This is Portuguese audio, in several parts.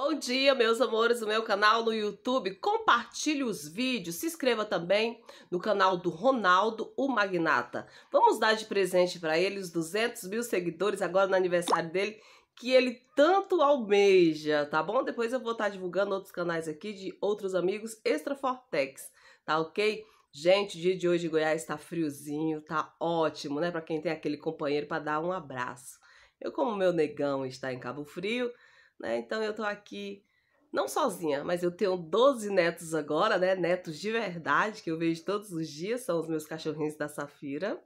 Bom dia, meus amores, no meu canal no YouTube. Compartilhe os vídeos, se inscreva também no canal do Ronaldo, o Magnata. Vamos dar de presente para ele os 200 mil seguidores agora no aniversário dele, que ele tanto almeja, tá bom? Depois eu vou estar tá divulgando outros canais aqui de outros amigos Extra Fortex, tá ok? Gente, o dia de hoje em Goiás está friozinho, tá ótimo, né? Para quem tem aquele companheiro para dar um abraço. Eu, como meu negão está em Cabo Frio, né? Então eu tô aqui não sozinha, mas eu tenho 12 netos agora, né? Netos de verdade, que eu vejo todos os dias, são os meus cachorrinhos da Safira.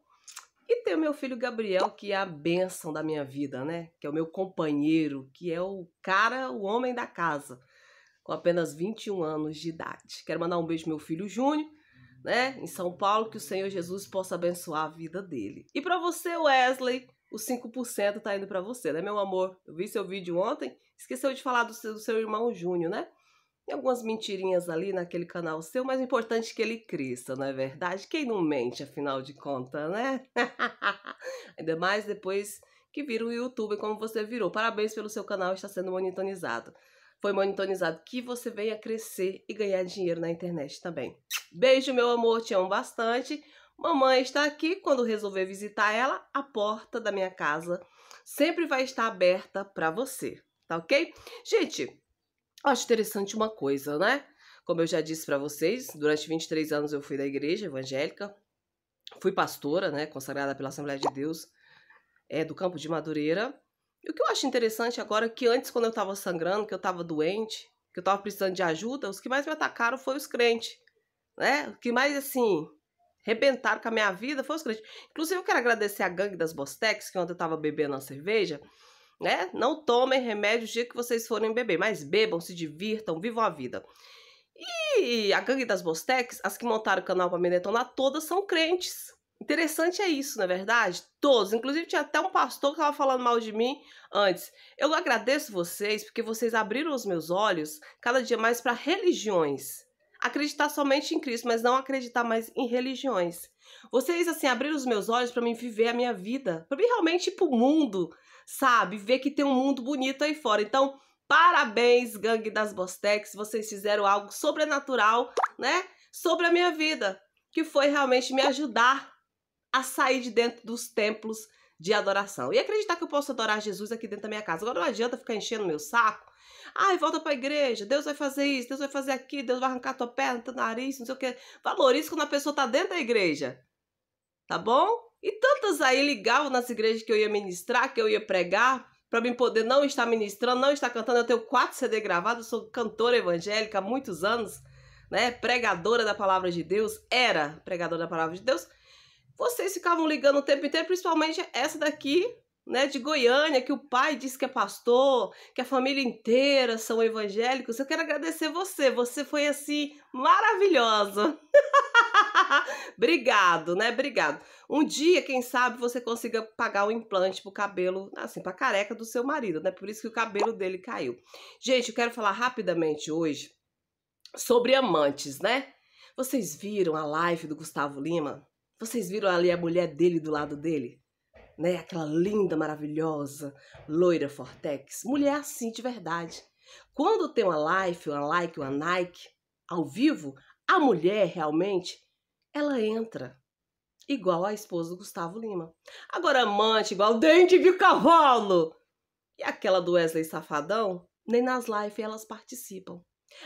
E tenho meu filho Gabriel, que é a bênção da minha vida, né? Que é o meu companheiro, que é o cara, o homem da casa, com apenas 21 anos de idade. Quero mandar um beijo pro meu filho Júnior, né? Em São Paulo, que o Senhor Jesus possa abençoar a vida dele. E para você, Wesley, os 5% está indo para você, né, meu amor? Eu vi seu vídeo ontem, esqueceu de falar do seu, do seu irmão Júnior, né? Tem algumas mentirinhas ali naquele canal seu, mas o importante é que ele cresça, não é verdade? Quem não mente, afinal de contas, né? Ainda mais depois que vira o YouTube como você virou. Parabéns pelo seu canal está sendo monitorizado. Foi monitorizado que você venha crescer e ganhar dinheiro na internet também. Beijo, meu amor, te amo bastante. Mamãe está aqui quando resolver visitar ela, a porta da minha casa sempre vai estar aberta para você, tá ok? Gente, acho interessante uma coisa, né? Como eu já disse para vocês, durante 23 anos eu fui da igreja evangélica, fui pastora, né, consagrada pela Assembleia de Deus é, do Campo de Madureira. E o que eu acho interessante agora é que antes, quando eu estava sangrando, que eu estava doente, que eu estava precisando de ajuda, os que mais me atacaram foi os crentes, né? O que mais, assim, Rebentar com a minha vida, foi os clientes. Inclusive, eu quero agradecer a gangue das Bostex, que ontem eu tava bebendo uma cerveja, né? Não tomem remédio o dia que vocês forem beber, mas bebam, se divirtam, vivam a vida. E a gangue das Bostex, as que montaram o canal pra me detonar, todas são crentes. Interessante é isso, na é verdade? Todos. Inclusive, tinha até um pastor que estava falando mal de mim antes. Eu agradeço vocês porque vocês abriram os meus olhos cada dia mais para religiões acreditar somente em Cristo, mas não acreditar mais em religiões. Vocês, assim, abriram os meus olhos para mim viver a minha vida, para mim realmente ir pro mundo, sabe? Ver que tem um mundo bonito aí fora. Então, parabéns, gangue das Bostex, vocês fizeram algo sobrenatural, né? Sobre a minha vida, que foi realmente me ajudar a sair de dentro dos templos de adoração. E acreditar que eu posso adorar Jesus aqui dentro da minha casa. Agora não adianta ficar enchendo meu saco Ai, volta para a igreja, Deus vai fazer isso, Deus vai fazer aquilo, Deus vai arrancar tua perna, teu nariz, não sei o que. Valorize quando a pessoa tá dentro da igreja. Tá bom? E tantas aí ligavam nas igrejas que eu ia ministrar, que eu ia pregar, para mim poder não estar ministrando, não estar cantando. Eu tenho quatro CD gravados, sou cantora evangélica há muitos anos, né? Pregadora da palavra de Deus, era pregadora da palavra de Deus. Vocês ficavam ligando o tempo inteiro, principalmente essa daqui, né, de Goiânia, que o pai diz que é pastor, que a família inteira são evangélicos. Eu quero agradecer você. Você foi assim maravilhosa. Obrigado, né? Obrigado. Um dia, quem sabe, você consiga pagar o um implante pro cabelo, assim, pra careca do seu marido, né? Por isso que o cabelo dele caiu. Gente, eu quero falar rapidamente hoje sobre amantes, né? Vocês viram a live do Gustavo Lima? Vocês viram ali a mulher dele do lado dele? né? Aquela linda, maravilhosa, loira Fortex. Mulher assim de verdade. Quando tem uma life, uma like, uma Nike ao vivo, a mulher realmente ela entra. Igual a esposa do Gustavo Lima. Agora, amante, igual dente de cavalo! E aquela do Wesley Safadão, nem nas lives elas participam.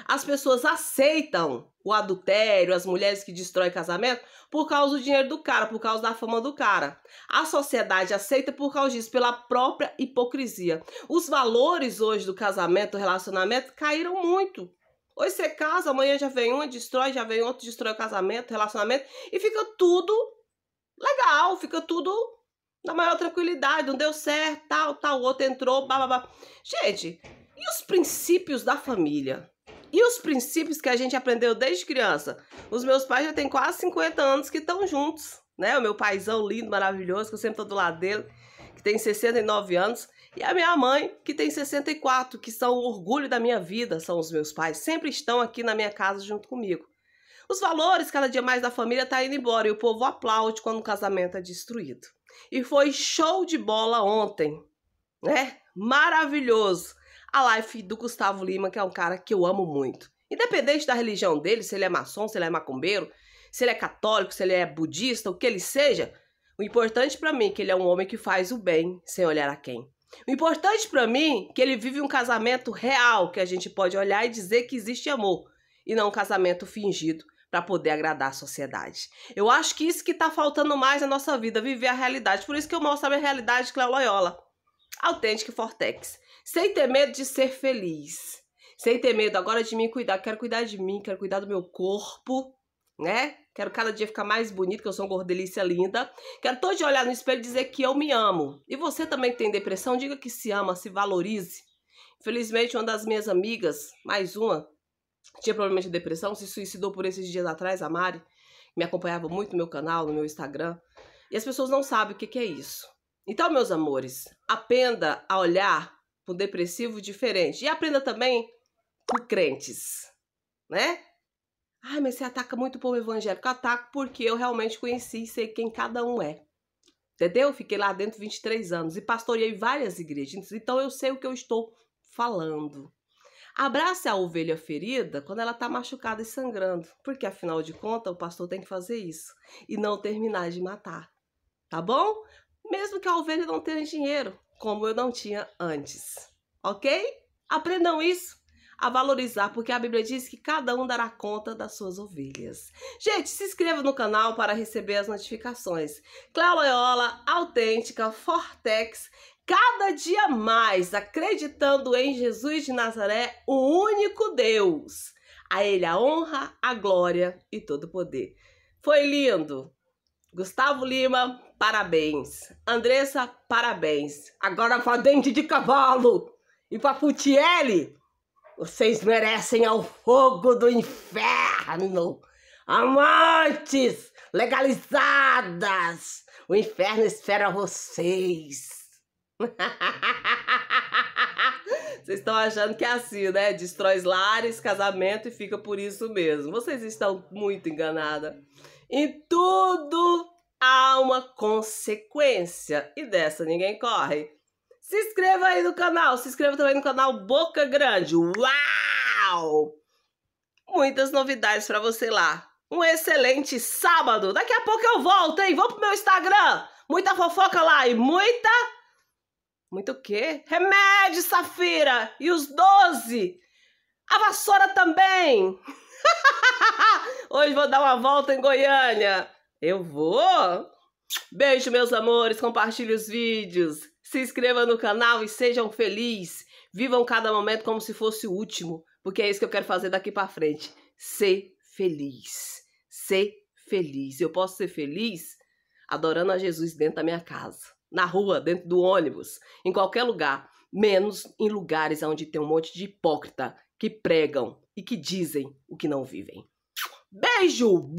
As pessoas aceitam o adultério, as mulheres que destroem casamento, por causa do dinheiro do cara, por causa da fama do cara. A sociedade aceita por causa disso, pela própria hipocrisia. Os valores hoje do casamento, do relacionamento, caíram muito. Hoje você casa, amanhã já vem uma, destrói, já vem outro, destrói o casamento, relacionamento, e fica tudo legal, fica tudo na maior tranquilidade, não deu certo, tal, tal, o outro entrou, blá. Gente, e os princípios da família? E os princípios que a gente aprendeu desde criança? Os meus pais já têm quase 50 anos que estão juntos, né? O meu paizão lindo, maravilhoso, que eu sempre tô do lado dele, que tem 69 anos, e a minha mãe, que tem 64, que são o orgulho da minha vida, são os meus pais, sempre estão aqui na minha casa junto comigo. Os valores cada dia mais da família tá indo embora e o povo aplaude quando o casamento é destruído. E foi show de bola ontem, né? Maravilhoso a life do Gustavo Lima, que é um cara que eu amo muito. Independente da religião dele, se ele é maçom, se ele é macumbeiro, se ele é católico, se ele é budista, o que ele seja, o importante para mim é que ele é um homem que faz o bem sem olhar a quem. O importante para mim é que ele vive um casamento real, que a gente pode olhar e dizer que existe amor, e não um casamento fingido para poder agradar a sociedade. Eu acho que isso que tá faltando mais na nossa vida, viver a realidade. Por isso que eu mostro a minha realidade, Cléo Loyola. Autêntica Fortex sem ter medo de ser feliz, sem ter medo agora de me cuidar. Quero cuidar de mim, quero cuidar do meu corpo, né? Quero cada dia ficar mais bonito, que eu sou uma gordelícia linda. Quero todo dia olhar no espelho e dizer que eu me amo. E você também que tem depressão, diga que se ama, se valorize. Infelizmente, uma das minhas amigas, mais uma, tinha problema de depressão, se suicidou por esses dias atrás, a Mari, me acompanhava muito no meu canal, no meu Instagram. E as pessoas não sabem o que, que é isso. Então, meus amores, aprenda a olhar com o depressivo diferente. E aprenda também com crentes, né? Ai, mas você ataca muito o povo evangélico. Eu ataco porque eu realmente conheci e sei quem cada um é. Entendeu? Fiquei lá dentro 23 anos e pastoreei várias igrejas. Então eu sei o que eu estou falando. Abrace a ovelha ferida quando ela está machucada e sangrando, porque afinal de contas o pastor tem que fazer isso e não terminar de matar, tá bom? Mesmo que a ovelha não tenha dinheiro, como eu não tinha antes. Ok? Aprendam isso a valorizar, porque a Bíblia diz que cada um dará conta das suas ovelhas. Gente, se inscreva no canal para receber as notificações. Cléo Loyola, autêntica, Fortex, cada dia mais acreditando em Jesus de Nazaré, o único Deus. A Ele a honra, a glória e todo o poder. Foi lindo. Gustavo Lima, parabéns. Andressa, parabéns. Agora pra dente de cavalo e pra Futiele, vocês merecem ao fogo do inferno. Amantes legalizadas, o inferno espera vocês. Vocês estão achando que é assim, né? Destrói lares, casamento e fica por isso mesmo. Vocês estão muito enganadas Em tudo há uma consequência e dessa ninguém corre. Se inscreva aí no canal, se inscreva também no canal Boca Grande. Uau! Muitas novidades para você lá. Um excelente sábado. Daqui a pouco eu volto, hein? Vou pro meu Instagram. Muita fofoca lá e muita muito o quê? Remédio, Safira! E os 12! A vassoura também! Hoje vou dar uma volta em Goiânia. Eu vou! Beijo, meus amores, compartilhe os vídeos, se inscreva no canal e sejam felizes. Vivam cada momento como se fosse o último, porque é isso que eu quero fazer daqui para frente. Ser feliz. Ser feliz. Eu posso ser feliz adorando a Jesus dentro da minha casa, na rua, dentro do ônibus, em qualquer lugar, menos em lugares onde tem um monte de hipócrita que pregam e que dizem o que não vivem. Beijo!